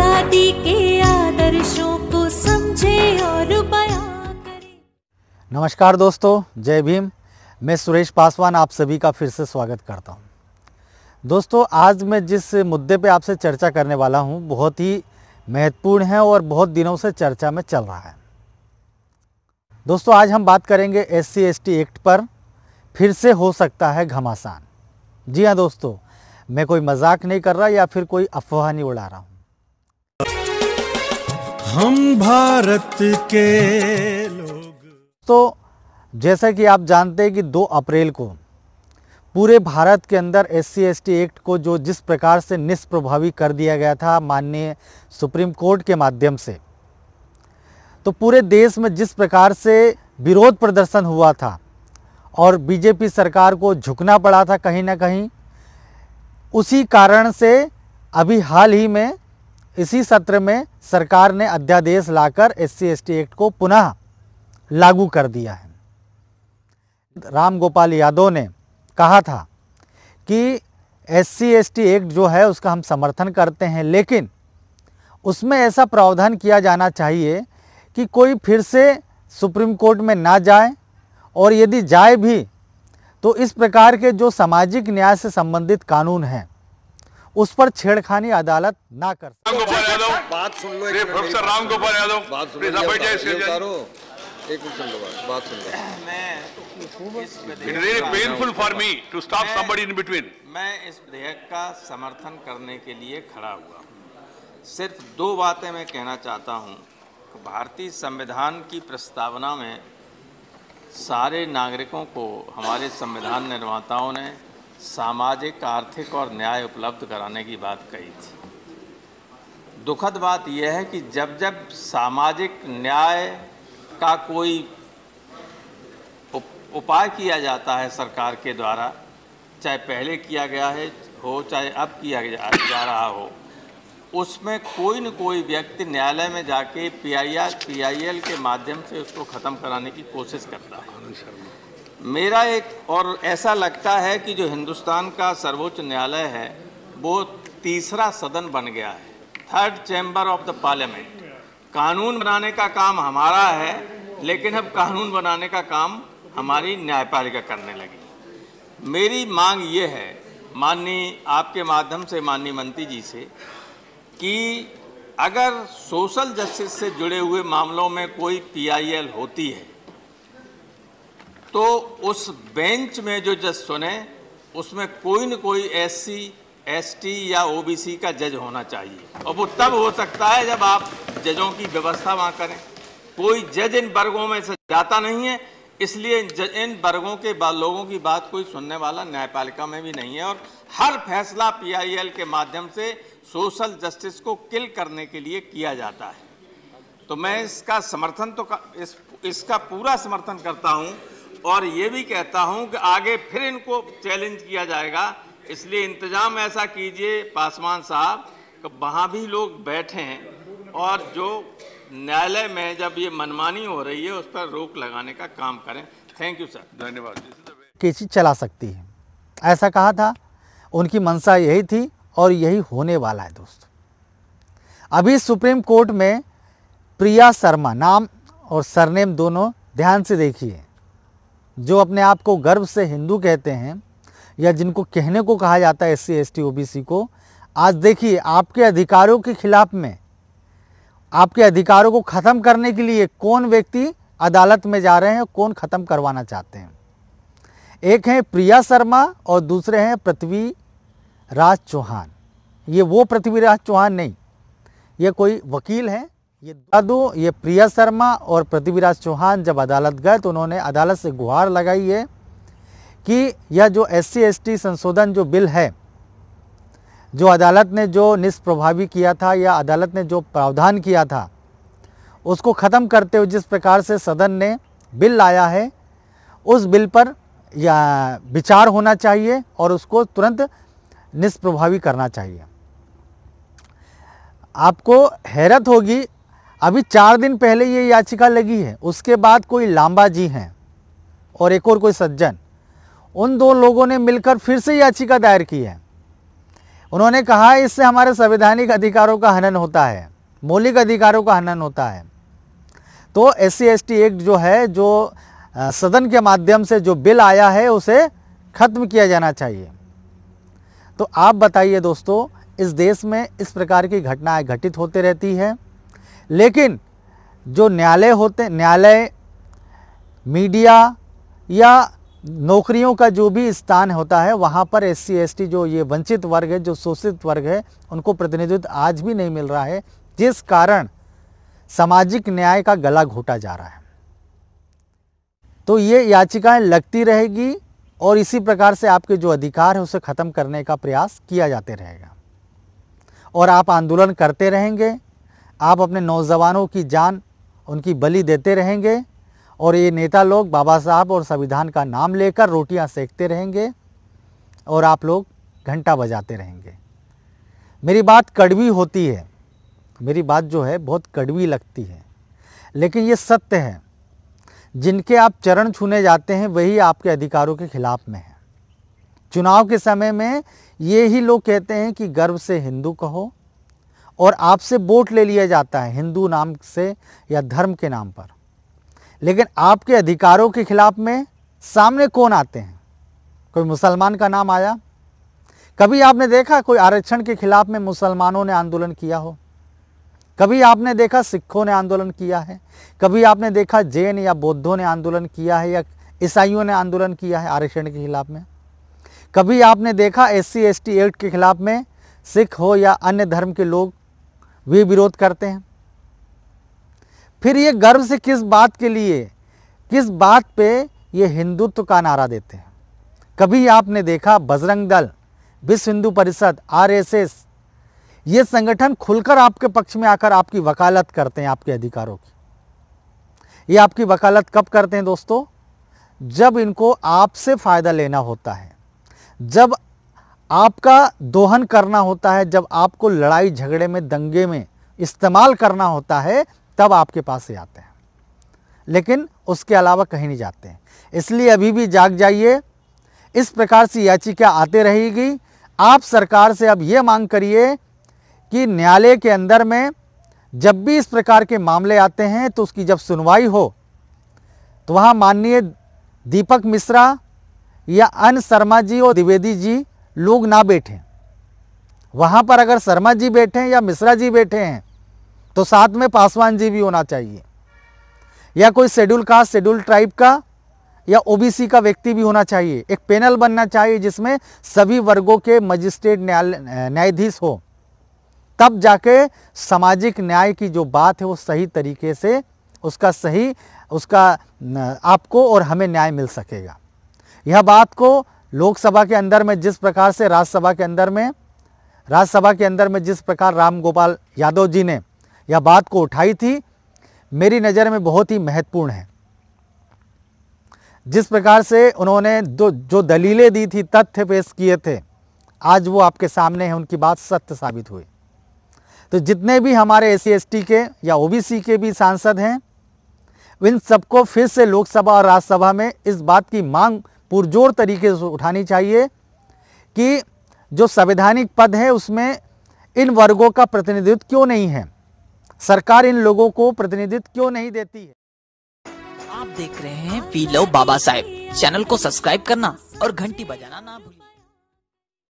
आजादी के आदर्शों को समझे और नमस्कार दोस्तों जय भीम मैं सुरेश पासवान आप सभी का फिर से स्वागत करता हूं दोस्तों आज मैं जिस मुद्दे पे आपसे चर्चा करने वाला हूं बहुत ही महत्वपूर्ण है और बहुत दिनों से चर्चा में चल रहा है दोस्तों आज हम बात करेंगे एस सी एक्ट पर फिर से हो सकता है घमासान जी हाँ दोस्तों मैं कोई मजाक नहीं कर रहा या फिर कोई अफवाह नहीं उड़ा रहा हूँ हम भारत के लोग तो जैसा कि आप जानते हैं कि 2 अप्रैल को पूरे भारत के अंदर एस सी एक्ट को जो जिस प्रकार से निष्प्रभावी कर दिया गया था माननीय सुप्रीम कोर्ट के माध्यम से तो पूरे देश में जिस प्रकार से विरोध प्रदर्शन हुआ था और बीजेपी सरकार को झुकना पड़ा था कहीं ना कहीं उसी कारण से अभी हाल ही में इसी सत्र में सरकार ने अध्यादेश लाकर एस सी एक्ट को पुनः लागू कर दिया है राम गोपाल यादव ने कहा था कि एस सी एक्ट जो है उसका हम समर्थन करते हैं लेकिन उसमें ऐसा प्रावधान किया जाना चाहिए कि कोई फिर से सुप्रीम कोर्ट में ना जाए और यदि जाए भी तो इस प्रकार के जो सामाजिक न्याय से संबंधित कानून हैं उस पर छेड़खानी अदालत ना कर बात सुन लो प्रोफेसर राम गोपाल यादव बात सुन लो बात सुन लो it painful for me to stop somebody in between मैं इस विधेयक का समर्थन करने के लिए खड़ा हुआ हूँ सिर्फ दो बातें मैं कहना चाहता हूँ भारतीय संविधान की प्रस्तावना में सारे नागरिकों को हमारे संविधान निर्माताओं ने सामाजिक आर्थिक और न्याय उपलब्ध कराने की बात कही थी दुखद बात यह है कि जब जब सामाजिक न्याय का कोई उपाय किया जाता है सरकार के द्वारा चाहे पहले किया गया है हो चाहे अब किया जा रहा हो उसमें कोई न कोई व्यक्ति न्यायालय में जाके पी आई के माध्यम से उसको ख़त्म कराने की कोशिश करता है मेरा एक और ऐसा लगता है कि जो हिंदुस्तान का सर्वोच्च न्यायालय है वो तीसरा सदन बन गया है third chamber of the parliament कानून बनाने का काम हमारा है लेकिन अब कानून बनाने का काम हमारी न्यायपालिका करने लगी मेरी मांग ये है माननीय आपके माध्यम से माननीय मंत्री जी से कि अगर सोशल जस्टिस से जुड़े हुए मामलों में कोई पीआईएल होती है तो उस बेंच में जो जज सुने उसमें कोई न कोई एससी एसटी या ओबीसी का जज होना चाहिए और वो तब हो सकता है जब आप जजों की व्यवस्था वहाँ करें कोई जज इन वर्गों में से जाता नहीं है इसलिए इन वर्गों के लोगों की बात कोई सुनने वाला न्यायपालिका में भी नहीं है और हर फैसला पीआईएल के माध्यम से सोशल जस्टिस को किल करने के लिए किया जाता है तो मैं इसका समर्थन तो इस, इसका पूरा समर्थन करता हूँ और ये भी कहता हूं कि आगे फिर इनको चैलेंज किया जाएगा इसलिए इंतज़ाम ऐसा कीजिए पासवान साहब कि वहाँ भी लोग हैं और जो न्यायालय में जब ये मनमानी हो रही है उस पर रोक लगाने का काम करें थैंक यू सर धन्यवाद केसी चला सकती है ऐसा कहा था उनकी मंशा यही थी और यही होने वाला है दोस्तों अभी सुप्रीम कोर्ट में प्रिया शर्मा नाम और सरनेम दोनों ध्यान से देखिए जो अपने आप को गर्व से हिंदू कहते हैं या जिनको कहने को कहा जाता है S C S T O B C को आज देखिए आपके अधिकारों के खिलाफ में आपके अधिकारों को ख़त्म करने के लिए कौन व्यक्ति अदालत में जा रहे हैं कौन ख़त्म करवाना चाहते हैं एक हैं प्रिया शर्मा और दूसरे हैं पृथ्वी राज चौहान ये वो पृथ्वीराज चौहान नहीं ये कोई वकील हैं ये बता दूँ ये प्रिया शर्मा और पृथ्वीराज चौहान जब अदालत गए तो उन्होंने अदालत से गुहार लगाई है कि यह जो एस सी संशोधन जो बिल है जो अदालत ने जो निष्प्रभावी किया था या अदालत ने जो प्रावधान किया था उसको ख़त्म करते हुए जिस प्रकार से सदन ने बिल लाया है उस बिल पर या विचार होना चाहिए और उसको तुरंत निष्प्रभावी करना चाहिए आपको हैरत होगी अभी चार दिन पहले ये याचिका लगी है उसके बाद कोई लांबा जी हैं और एक और कोई सज्जन उन दो लोगों ने मिलकर फिर से याचिका दायर की है उन्होंने कहा इससे हमारे संवैधानिक अधिकारों का हनन होता है मौलिक अधिकारों का हनन होता है तो एस सी एक्ट जो है जो सदन के माध्यम से जो बिल आया है उसे ख़त्म किया जाना चाहिए तो आप बताइए दोस्तों इस देश में इस प्रकार की घटनाएं घटित होते रहती है लेकिन जो न्यायालय होते न्यायालय मीडिया या नौकरियों का जो भी स्थान होता है वहाँ पर एस सी जो ये वंचित वर्ग है जो शोषित वर्ग है उनको प्रतिनिधित्व आज भी नहीं मिल रहा है जिस कारण सामाजिक न्याय का गला घोटा जा रहा है तो ये याचिकाएं लगती रहेगी और इसी प्रकार से आपके जो अधिकार है उसे ख़त्म करने का प्रयास किया जाते रहेगा और आप आंदोलन करते रहेंगे आप अपने नौजवानों की जान उनकी बलि देते रहेंगे और ये नेता लोग बाबा साहब और संविधान का नाम लेकर रोटियां सेकते रहेंगे और आप लोग घंटा बजाते रहेंगे मेरी बात कड़वी होती है मेरी बात जो है बहुत कड़वी लगती है लेकिन ये सत्य है जिनके आप चरण छूने जाते हैं वही आपके अधिकारों के खिलाफ में है चुनाव के समय में ये ही लोग कहते हैं कि गर्व से हिंदू कहो और आपसे वोट ले लिया जाता है हिंदू नाम से या धर्म के नाम पर लेकिन आपके अधिकारों के खिलाफ में सामने कौन आते हैं कोई मुसलमान का नाम आया कभी आपने देखा कोई आरक्षण के खिलाफ में मुसलमानों ने आंदोलन किया हो कभी आपने देखा सिखों ने आंदोलन किया है कभी आपने देखा जैन या बौद्धों ने आंदोलन किया है या ईसाइयों ने आंदोलन किया है आरक्षण के खिलाफ में कभी आपने देखा एस सी एक्ट के खिलाफ में सिख हो या अन्य धर्म के लोग वे विरोध करते हैं फिर ये गर्व से किस बात के लिए किस बात पे ये हिंदुत्व का नारा देते हैं कभी आपने देखा बजरंग दल विश्व हिंदू परिषद आरएसएस ये संगठन खुलकर आपके पक्ष में आकर आपकी वकालत करते हैं आपके अधिकारों की ये आपकी वकालत कब करते हैं दोस्तों जब इनको आपसे फ़ायदा लेना होता है जब आपका दोहन करना होता है जब आपको लड़ाई झगड़े में दंगे में इस्तेमाल करना होता है तब आपके पास ही आते हैं लेकिन उसके अलावा कहीं नहीं जाते हैं इसलिए अभी भी जाग जाइए इस प्रकार से याचिका आते रहेगी आप सरकार से अब ये मांग करिए कि न्यायालय के अंदर में जब भी इस प्रकार के मामले आते हैं तो उसकी जब सुनवाई हो तो वहाँ माननीय दीपक मिश्रा या अन शर्मा जी और द्विवेदी जी लोग ना बैठें वहाँ पर अगर शर्मा जी बैठे हैं या मिश्रा जी बैठे हैं तो साथ में पासवान जी भी होना चाहिए या कोई शेड्यूल कास्ट शेड्यूल ट्राइब का या ओबीसी का व्यक्ति भी होना चाहिए एक पैनल बनना चाहिए जिसमें सभी वर्गों के मजिस्ट्रेट न्यायालय न्यायाधीश हो तब जाके सामाजिक न्याय की जो बात है वो सही तरीके से उसका सही उसका आपको और हमें न्याय मिल सकेगा यह बात को लोकसभा के अंदर में जिस प्रकार से राज्यसभा के अंदर में राज्यसभा के अंदर में जिस प्रकार राम गोपाल यादव जी ने यह बात को उठाई थी मेरी नज़र में बहुत ही महत्वपूर्ण है जिस प्रकार से उन्होंने जो जो दलीलें दी थी तथ्य पेश किए थे आज वो आपके सामने हैं उनकी बात सत्य साबित हुई तो जितने भी हमारे एस सी के या ओबीसी के भी सांसद हैं इन सबको फिर से लोकसभा और राज्यसभा में इस बात की मांग पुरजोर तरीके से उठानी चाहिए कि जो संवैधानिक पद है उसमें इन वर्गों का प्रतिनिधित्व क्यों नहीं है सरकार इन लोगों को प्रतिनिधित्व क्यों नहीं देती है आप देख रहे हैं we love Baba Saheb channel को सब्सक्राइब करना और घंटी बजाना ना भूलिए